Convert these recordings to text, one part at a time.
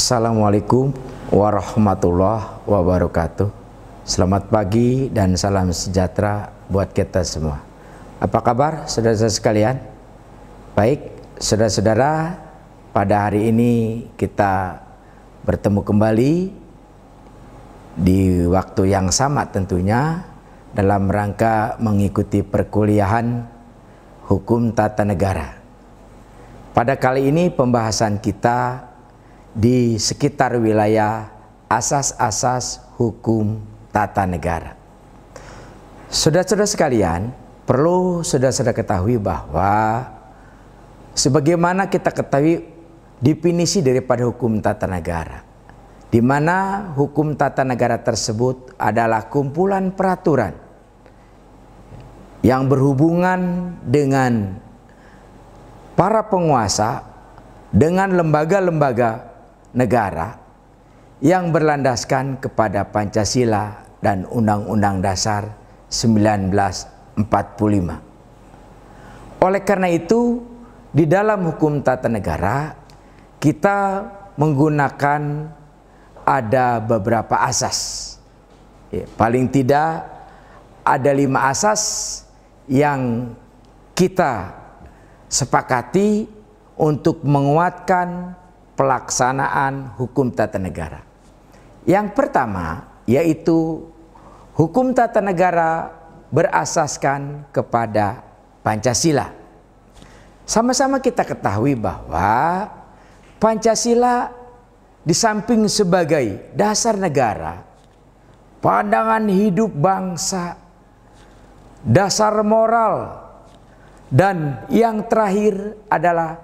Assalamualaikum warahmatullahi wabarakatuh. Selamat pagi dan salam sejahtera buat kita semua. Apa kabar saudara-saudara sekalian? Baik, saudara-saudara, pada hari ini kita bertemu kembali di waktu yang sama tentunya dalam rangka mengikuti perkuliahan hukum tata negara. Pada kali ini pembahasan kita di sekitar wilayah asas-asas hukum tata negara. Saudara-saudara sekalian, Perlu saudara-saudara ketahui bahwa sebagaimana kita ketahui definisi daripada hukum tata negara di mana hukum tata negara tersebut adalah kumpulan peraturan yang berhubungan dengan para penguasa dengan lembaga-lembaga negara yang berlandaskan kepada Pancasila dan Undang-Undang Dasar 1945 45. Oleh karena itu, di dalam hukum tata negara kita menggunakan ada beberapa asas. Ya, paling tidak ada lima asas yang kita sepakati untuk menguatkan pelaksanaan hukum tata negara. Yang pertama yaitu hukum tata negara berasaskan kepada Pancasila. Sama-sama kita ketahui bahwa Pancasila di samping sebagai dasar negara, pandangan hidup bangsa, dasar moral, dan yang terakhir adalah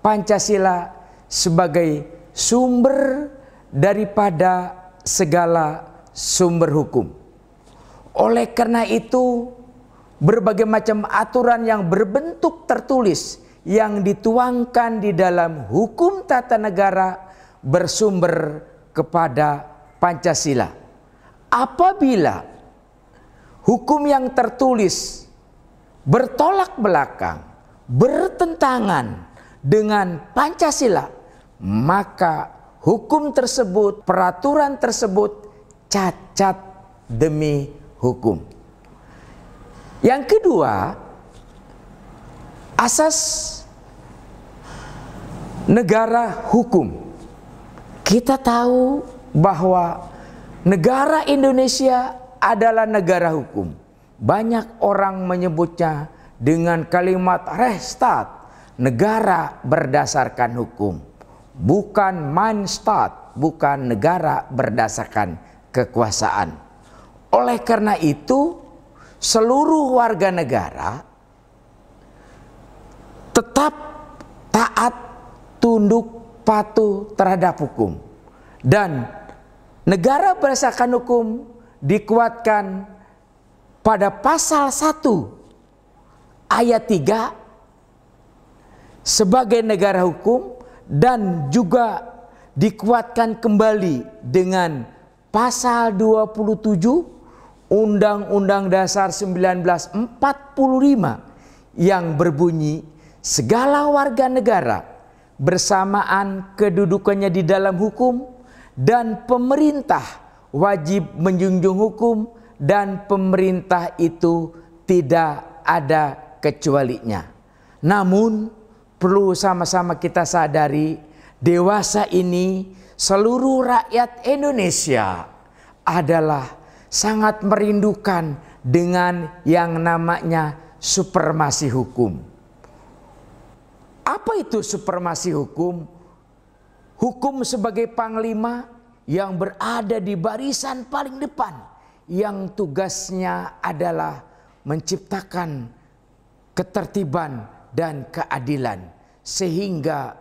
Pancasila sebagai sumber daripada segala sumber hukum. Oleh karena itu, berbagai macam aturan yang berbentuk tertulis yang dituangkan di dalam hukum tata negara bersumber kepada Pancasila. Apabila hukum yang tertulis bertolak belakang, bertentangan dengan Pancasila, maka hukum tersebut, peraturan tersebut cacat demi hukum. Yang kedua, asas negara hukum. Kita tahu bahwa negara Indonesia adalah negara hukum. Banyak orang menyebutnya dengan kalimat restat, negara berdasarkan hukum. Bukan manstat, bukan negara berdasarkan kekuasaan. Oleh karena itu, seluruh warga negara tetap taat, tunduk, patuh terhadap hukum. Dan negara berdasarkan hukum dikuatkan pada pasal 1 ayat 3 sebagai negara hukum dan juga dikuatkan kembali dengan pasal 27 Undang-Undang Dasar 1945 yang berbunyi segala warga negara bersamaan kedudukannya di dalam hukum dan pemerintah wajib menjunjung hukum dan pemerintah itu tidak ada kecualinya. Namun perlu sama-sama kita sadari dewasa ini seluruh rakyat Indonesia adalah sangat merindukan dengan yang namanya supremasi hukum. Apa itu supremasi hukum? Hukum sebagai panglima yang berada di barisan paling depan yang tugasnya adalah menciptakan ketertiban dan keadilan sehingga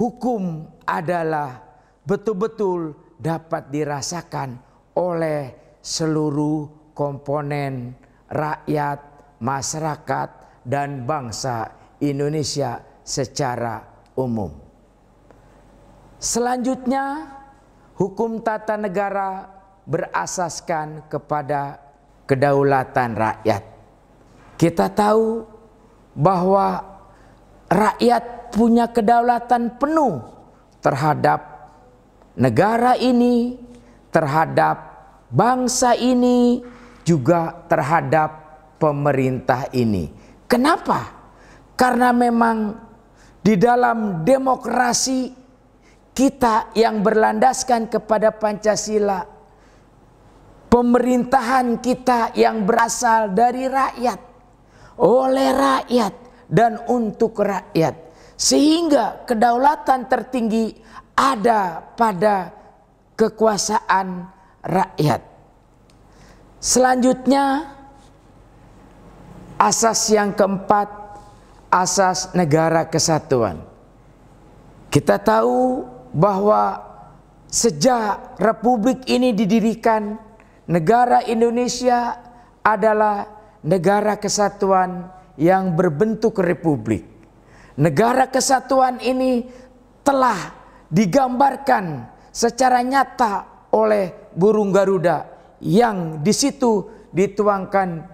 hukum adalah betul-betul dapat dirasakan oleh seluruh komponen rakyat, masyarakat, dan bangsa Indonesia secara umum. Selanjutnya, hukum tata negara berasaskan kepada kedaulatan rakyat. Kita tahu bahwa rakyat punya kedaulatan penuh terhadap negara ini, terhadap bangsa ini juga terhadap pemerintah ini. Kenapa? Karena memang di dalam demokrasi kita yang berlandaskan kepada Pancasila, pemerintahan kita yang berasal dari rakyat, oleh rakyat, dan untuk rakyat, sehingga kedaulatan tertinggi ada pada kekuasaan rakyat. Selanjutnya asas yang keempat asas negara kesatuan. Kita tahu bahwa sejak republik ini didirikan negara Indonesia adalah negara kesatuan yang berbentuk republik. Negara kesatuan ini telah digambarkan secara nyata oleh burung Garuda yang di situ dituangkan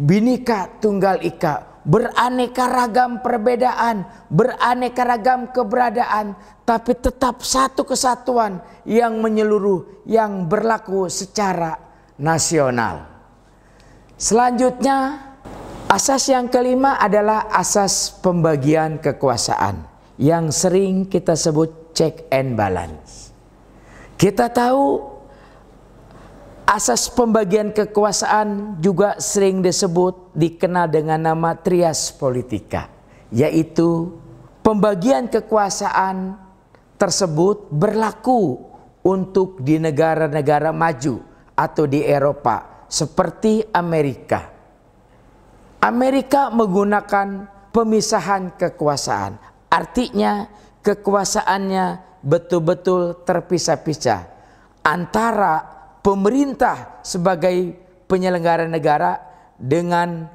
binika tunggal ika beraneka ragam perbedaan, beraneka ragam keberadaan, tapi tetap satu kesatuan yang menyeluruh yang berlaku secara nasional. Selanjutnya, asas yang kelima adalah asas pembagian kekuasaan yang sering kita sebut check and balance. Kita tahu asas pembagian kekuasaan juga sering disebut dikenal dengan nama trias politika, yaitu pembagian kekuasaan tersebut berlaku untuk di negara-negara maju atau di Eropa seperti Amerika. Amerika menggunakan pemisahan kekuasaan. Artinya kekuasaannya betul-betul terpisah-pisah antara pemerintah sebagai penyelenggara negara dengan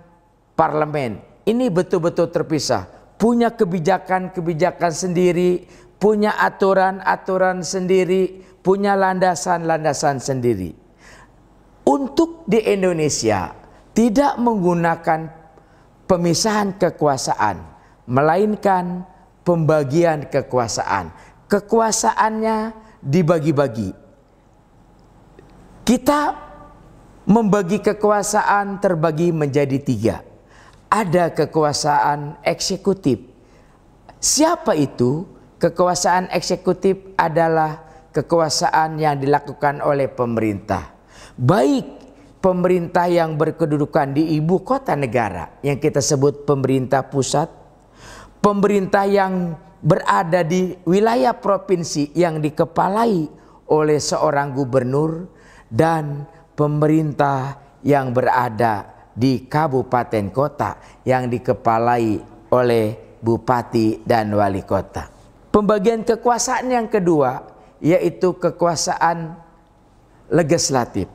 parlemen. Ini betul-betul terpisah, punya kebijakan-kebijakan sendiri, punya aturan-aturan sendiri, punya landasan-landasan sendiri. Untuk di Indonesia tidak menggunakan pemisahan kekuasaan, melainkan pembagian kekuasaan kekuasaannya dibagi-bagi. Kita membagi kekuasaan terbagi menjadi tiga. Ada kekuasaan eksekutif. Siapa itu? Kekuasaan eksekutif adalah kekuasaan yang dilakukan oleh pemerintah. Baik pemerintah yang berkedudukan di ibu kota negara yang kita sebut pemerintah pusat. Pemerintah yang berada di wilayah provinsi yang dikepalai oleh seorang gubernur dan pemerintah yang berada di kabupaten kota yang dikepalai oleh bupati dan wali kota. Pembagian kekuasaan yang kedua yaitu kekuasaan legislatif.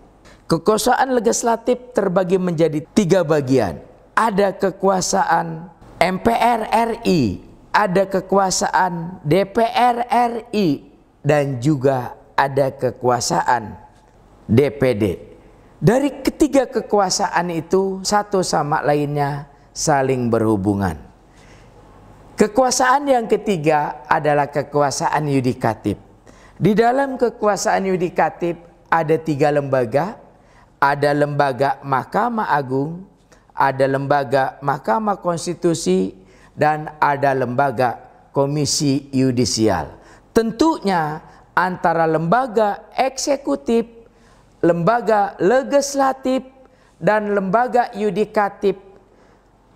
Kekuasaan legislatif terbagi menjadi tiga bagian. Ada kekuasaan MPR RI ada kekuasaan DPR RI dan juga ada kekuasaan DPD. Dari ketiga kekuasaan itu satu sama lainnya saling berhubungan. Kekuasaan yang ketiga adalah kekuasaan yudikatif. Di dalam kekuasaan yudikatif ada tiga lembaga. Ada lembaga Mahkamah Agung, ada lembaga Mahkamah Konstitusi, dan ada lembaga komisi yudisial. Tentunya antara lembaga eksekutif, lembaga legislatif, dan lembaga yudikatif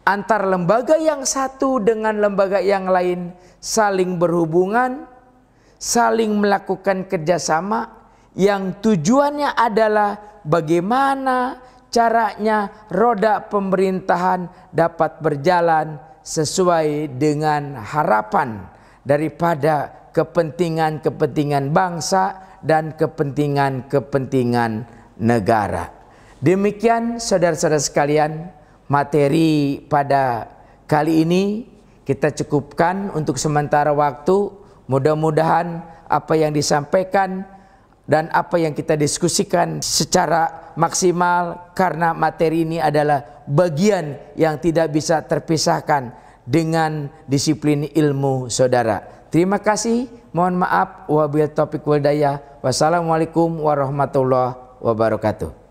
antar lembaga yang satu dengan lembaga yang lain saling berhubungan, saling melakukan kerjasama yang tujuannya adalah bagaimana caranya roda pemerintahan dapat berjalan sesuai dengan harapan daripada kepentingan-kepentingan bangsa dan kepentingan-kepentingan negara. Demikian saudara-saudara sekalian, materi pada kali ini kita cukupkan untuk sementara waktu. Mudah-mudahan apa yang disampaikan dan apa yang kita diskusikan secara maksimal karena materi ini adalah bagian yang tidak bisa terpisahkan dengan disiplin ilmu saudara. Terima kasih, mohon maaf. Wabil topik wadaya, Wassalamualaikum warahmatullahi wabarakatuh.